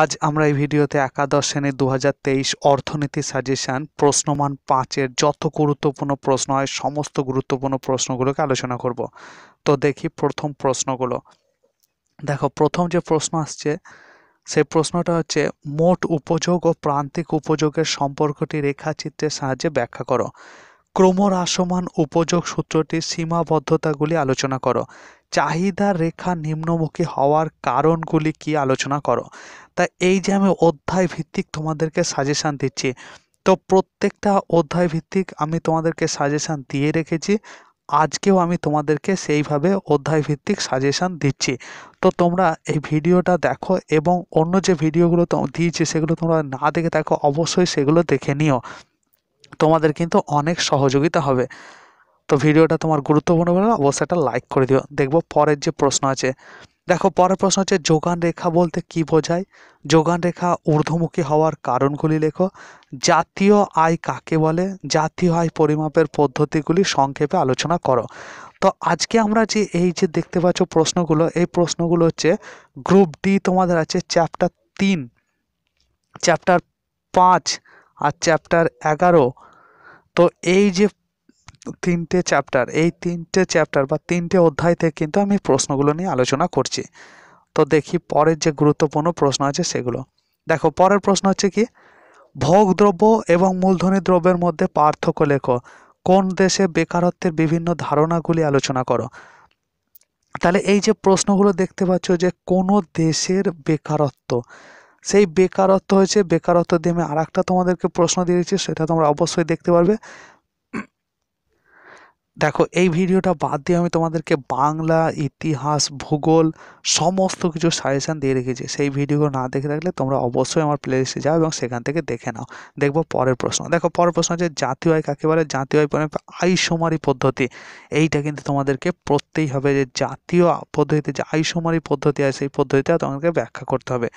আজ আমরা এই ভিডিওতে একাদশ শ্রেণী দু অর্থনীতি সাজেশান প্রশ্নমান পাঁচের যত গুরুত্বপূর্ণ প্রশ্ন হয় সমস্ত গুরুত্বপূর্ণ প্রশ্নগুলোকে আলোচনা করব তো দেখি প্রথম প্রশ্নগুলো দেখো প্রথম যে প্রশ্ন আসছে সেই প্রশ্নটা হচ্ছে মোট উপযোগ ও প্রান্তিক উপযোগের সম্পর্কটি রেখাচিত্রের সাহায্যে ব্যাখ্যা করো ক্রমহ্রাসমান উপযোগ সূত্রটির সীমাবদ্ধতাগুলি আলোচনা করো চাহিদা রেখা নিম্নমুখী হওয়ার কারণগুলি কি আলোচনা করো তা এই যে আমি অধ্যায় ভিত্তিক তোমাদেরকে সাজেশান দিচ্ছি তো প্রত্যেকটা অধ্যায় ভিত্তিক আমি তোমাদেরকে সাজেশান দিয়ে রেখেছি আজকেও আমি তোমাদেরকে সেইভাবে অধ্যায় ভিত্তিক সাজেশান দিচ্ছি তো তোমরা এই ভিডিওটা দেখো এবং অন্য যে ভিডিওগুলো দিয়েছি সেগুলো তোমরা না দেখে দেখো অবশ্যই সেগুলো দেখে নিও তোমাদের কিন্তু অনেক সহযোগিতা হবে তো ভিডিওটা তোমার গুরুত্বপূর্ণ বলে অবশ্যই একটা লাইক করে দিও দেখবো পরের যে প্রশ্ন আছে দেখো পরের প্রশ্ন হচ্ছে যোগান রেখা বলতে কি বোঝায় যোগান রেখা ঊর্ধ্বমুখী হওয়ার কারণগুলি লেখো জাতীয় আয় কাকে বলে জাতীয় আয় পরিমাপের পদ্ধতিগুলি সংক্ষেপে আলোচনা করো তো আজকে আমরা যে এই যে দেখতে পাচ্ছ প্রশ্নগুলো এই প্রশ্নগুলো হচ্ছে গ্রুপ ডি তোমাদের আছে চ্যাপ্টার তিন চ্যাপ্টার পাঁচ আর চ্যাপ্টার এগারো তো এই যে তিনটে চ্যাপ্টার এই তিনটে চ্যাপ্টার বা তিনটে অধ্যায় থেকে কিন্তু আমি প্রশ্নগুলো নিয়ে আলোচনা করছি তো দেখি পরের যে গুরুত্বপূর্ণ প্রশ্ন আছে সেগুলো দেখো পরের প্রশ্ন হচ্ছে কি ভোগদ্রব্য এবং মূলধনী দ্রব্যের মধ্যে পার্থক্য লেখো কোন দেশে বেকারত্বের বিভিন্ন ধারণাগুলি আলোচনা করো তাহলে এই যে প্রশ্নগুলো দেখতে পাচ্ছ যে কোন দেশের বেকারত্ব সেই বেকারত্ব হয়েছে বেকারত্ব দিয়ে আমি আর তোমাদেরকে প্রশ্ন দিয়েছি সেটা তোমরা অবশ্যই দেখতে পারবে দেখো এই ভিডিওটা বাদ দিয়ে আমি তোমাদেরকে বাংলা ইতিহাস ভূগোল সমস্ত কিছু সাজেশান দিয়ে রেখেছি সেই ভিডিও না দেখে থাকলে তোমরা অবশ্যই আমার প্লেলিস্টে যাও এবং সেখান থেকে দেখে নাও দেখবো পরের প্রশ্ন দেখো পরের প্রশ্ন হচ্ছে জাতীয় আয় কাকে বলে জাতীয় আয় পরে মানে আইসমারি পদ্ধতি এইটা কিন্তু তোমাদেরকে পড়তেই হবে যে জাতীয় পদ্ধতিতে যে আইসমারি পদ্ধতি আছে সেই পদ্ধতিটা তোমাদেরকে ব্যাখ্যা করতে হবে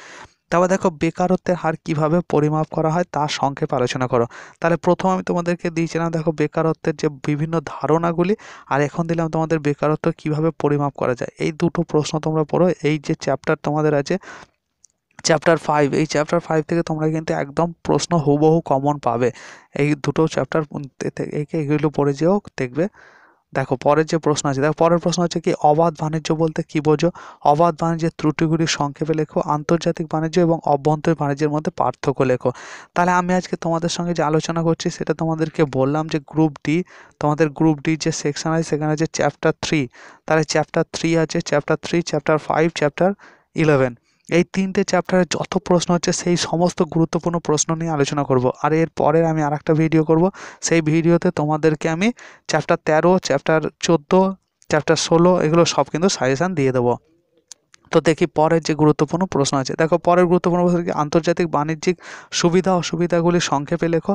তারপর দেখো বেকারত্বের হার কিভাবে পরিমাপ করা হয় তা সংক্ষেপ আলোচনা করো তাহলে প্রথম আমি তোমাদেরকে দিয়েছিলাম দেখো বেকারত্বের যে বিভিন্ন ধারণাগুলি আর এখন দিলাম তোমাদের বেকারত্ব কিভাবে পরিমাপ করা যায় এই দুটো প্রশ্ন তোমরা পড়ো এই যে চ্যাপ্টার তোমাদের আছে চ্যাপ্টার ফাইভ এই চ্যাপ্টার ফাইভ থেকে তোমরা কিন্তু একদম প্রশ্ন হুবহু কমন পাবে এই দুটো চ্যাপ্টার এগুলো পড়ে যেও দেখবে দেখো পরের যে প্রশ্ন আছে দেখো পরের প্রশ্ন হচ্ছে কি অবাধ বাণিজ্য বলতে কি বোঝো অবাধ বাণিজ্যের ত্রুটিগুলি সংক্ষেপে লেখো আন্তর্জাতিক বাণিজ্য এবং অভ্যন্তরীণ বাণিজ্যের মধ্যে পার্থক্য লেখো তাহলে আমি আজকে তোমাদের সঙ্গে যে আলোচনা করছি সেটা তোমাদেরকে বললাম যে গ্রুপ ডি তোমাদের গ্রুপ ডি যে সেকশন আছে সেখানে আছে চ্যাপ্টার থ্রি তাহলে চ্যাপ্টার থ্রি আছে chapter three chapter five chapter eleven এই তিনটে চ্যাপ্টারে যত প্রশ্ন হচ্ছে সেই সমস্ত গুরুত্বপূর্ণ প্রশ্ন নিয়ে আলোচনা করব আর এর পরে আমি আরেকটা ভিডিও করব সেই ভিডিওতে তোমাদেরকে আমি চ্যাপ্টার তেরো চ্যাপ্টার চোদ্দো চ্যাপ্টার ষোলো এগুলো সব কিন্তু সাজেশান দিয়ে দেবো তো দেখি পরের যে গুরুত্বপূর্ণ প্রশ্ন আছে দেখো পরের গুরুত্বপূর্ণ প্রশ্ন কি আন্তর্জাতিক বাণিজ্যিক সুবিধা অসুবিধাগুলি সংক্ষেপে লেখো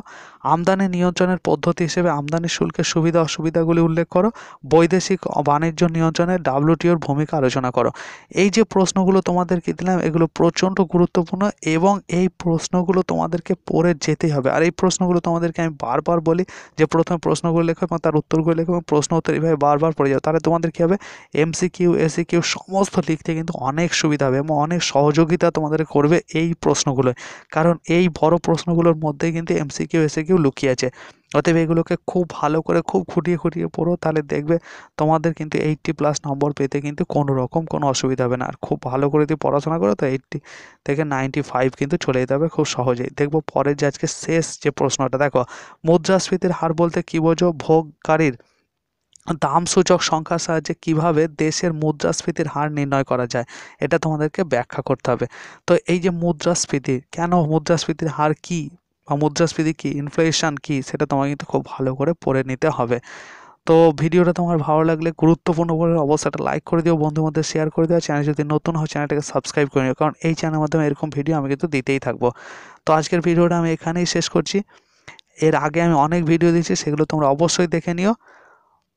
আমদানি নিয়ন্ত্রণের পদ্ধতি হিসেবে আমদানি শুল্কের সুবিধা অসুবিধাগুলি উল্লেখ করো বৈদেশিক বাণিজ্য নিয়ন্ত্রণে ডাব্লিউটিওর ভূমিকা আলোচনা করো এই যে প্রশ্নগুলো তোমাদেরকে দিলাম এগুলো প্রচণ্ড গুরুত্বপূর্ণ এবং এই প্রশ্নগুলো তোমাদেরকে পড়ে যেতেই হবে আর এই প্রশ্নগুলো তোমাদেরকে আমি বারবার বলি যে প্রথমে প্রশ্নগুলো লেখো এবং তার উত্তরগুলো লেখো এবং প্রশ্ন উত্তর এইভাবে বারবার পড়ে যাও তাহলে তোমাদের কী হবে এমসি কিউ এসি কিউ সমস্ত লিখতে কিন্তু অনেক সুবিধা হবে এবং অনেক সহযোগিতা তোমাদের করবে এই প্রশ্নগুলো কারণ এই বড় প্রশ্নগুলোর মধ্যে কিন্তু এমসিকিউ এসে কেউ লুকিয়ে আছে অতএব এগুলোকে খুব ভালো করে খুব খুঁটিয়ে খুঁটিয়ে পড়ো তাহলে দেখবে তোমাদের কিন্তু এইটটি প্লাস নম্বর পেতে কিন্তু কোনো রকম কোনো অসুবিধা হবে না আর খুব ভালো করে যদি পড়াশোনা করো তো এইটটি থেকে নাইনটি ফাইভ কিন্তু চলে যেতে হবে খুব সহজেই দেখবো পরের যে আজকে শেষ যে প্রশ্নটা দেখো মুদ্রাস্ফীতির হার বলতে কী বোঝো ভোগকারীর দামসূচক সংখ্যার সাহায্যে কিভাবে দেশের মুদ্রাস্ফীতির হার নির্ণয় করা যায় এটা তোমাদেরকে ব্যাখ্যা করতে হবে তো এই যে মুদ্রাস্ফীতি কেন মুদ্রাস্ফীতির হার কি বা মুদ্রাস্ফীতি কী ইনফ্লেশন কী সেটা তোমাকে কিন্তু খুব ভালো করে পড়ে নিতে হবে তো ভিডিওটা তোমার ভালো লাগলে গুরুত্বপূর্ণ বলে একটা লাইক করে দিও বন্ধুর মধ্যে শেয়ার করে দিও চ্যানেল যদি নতুন হয় চ্যানেলটাকে সাবস্ক্রাইব করে নিও কারণ এই চ্যানেলের মাধ্যমে এরকম ভিডিও আমি কিন্তু দিতেই থাকবো তো আজকের ভিডিওটা আমি এখানেই শেষ করছি এর আগে আমি অনেক ভিডিও দিয়েছি সেগুলো তোমরা অবশ্যই দেখে নিও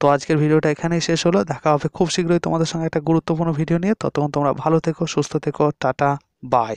তো আজকের ভিডিওটা এখানেই শেষ হলো দেখা হবে খুব শীঘ্রই তোমাদের সঙ্গে একটা গুরুত্বপূর্ণ ভিডিও নিয়ে ততক্ষণ তোমরা ভালো থেকো সুস্থ থেকো টাটা বাই